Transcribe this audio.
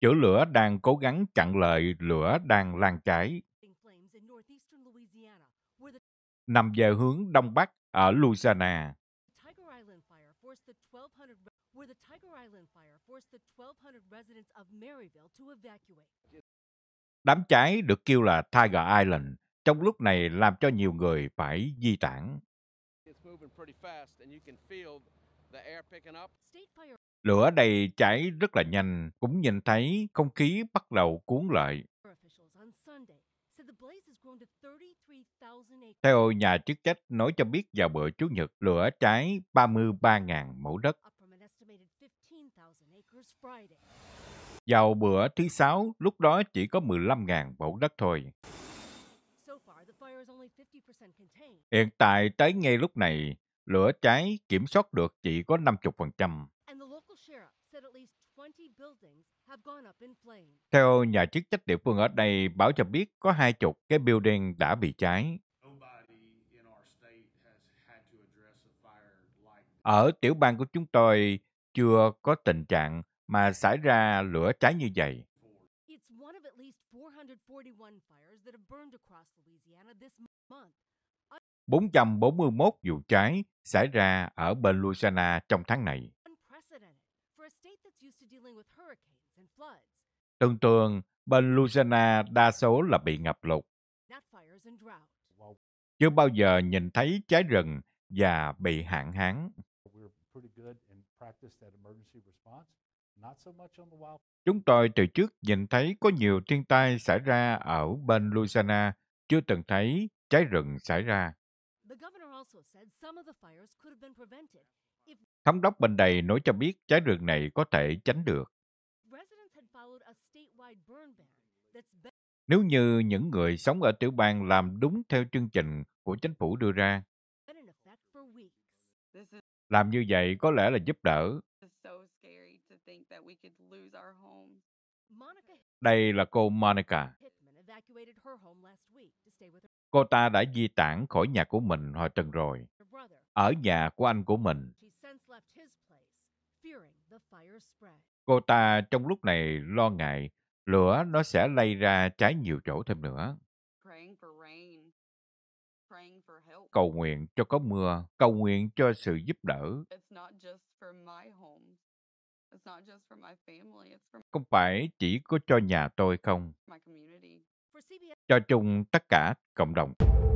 Chữ lửa đang cố gắng chặn lại lửa đang lan cháy. Nằm về hướng đông bắc ở Louisiana. Đám cháy được kêu là Tiger Island, trong lúc này làm cho nhiều người phải di tản. Lửa đầy cháy rất là nhanh, cũng nhìn thấy không khí bắt đầu cuốn lại. Theo nhà chức trách nói cho biết vào bữa Chủ nhật, lửa cháy 33.000 mẫu đất. Vào bữa thứ sáu, lúc đó chỉ có 15.000 mẫu đất thôi. Hiện tại tới ngay lúc này, lửa cháy kiểm soát được chỉ có 50%. Theo nhà chức trách địa phương ở đây báo cho biết có hai chục cái building đã bị cháy. Ở tiểu bang của chúng tôi chưa có tình trạng mà xảy ra lửa cháy như vậy. bốn trăm bốn mươi 441 vụ cháy xảy ra ở bên Louisiana trong tháng này. Thường thường, bên Louisiana đa số là bị ngập lụt. Chưa bao giờ nhìn thấy cháy rừng và bị hạn hán. Chúng tôi từ trước nhìn thấy có nhiều thiên tai xảy ra ở bên Louisiana, chưa từng thấy cháy rừng xảy ra. Thống đốc bên đây nói cho biết cháy rừng này có thể tránh được nếu như những người sống ở tiểu bang làm đúng theo chương trình của chính phủ đưa ra, làm như vậy có lẽ là giúp đỡ. Đây là cô Monica. Cô ta đã di tản khỏi nhà của mình hồi tuần rồi, ở nhà của anh của mình. Cô ta trong lúc này lo ngại lửa nó sẽ lây ra trái nhiều chỗ thêm nữa. Cầu nguyện cho có mưa, cầu nguyện cho sự giúp đỡ. Không phải chỉ có cho nhà tôi không, cho chung tất cả cộng đồng.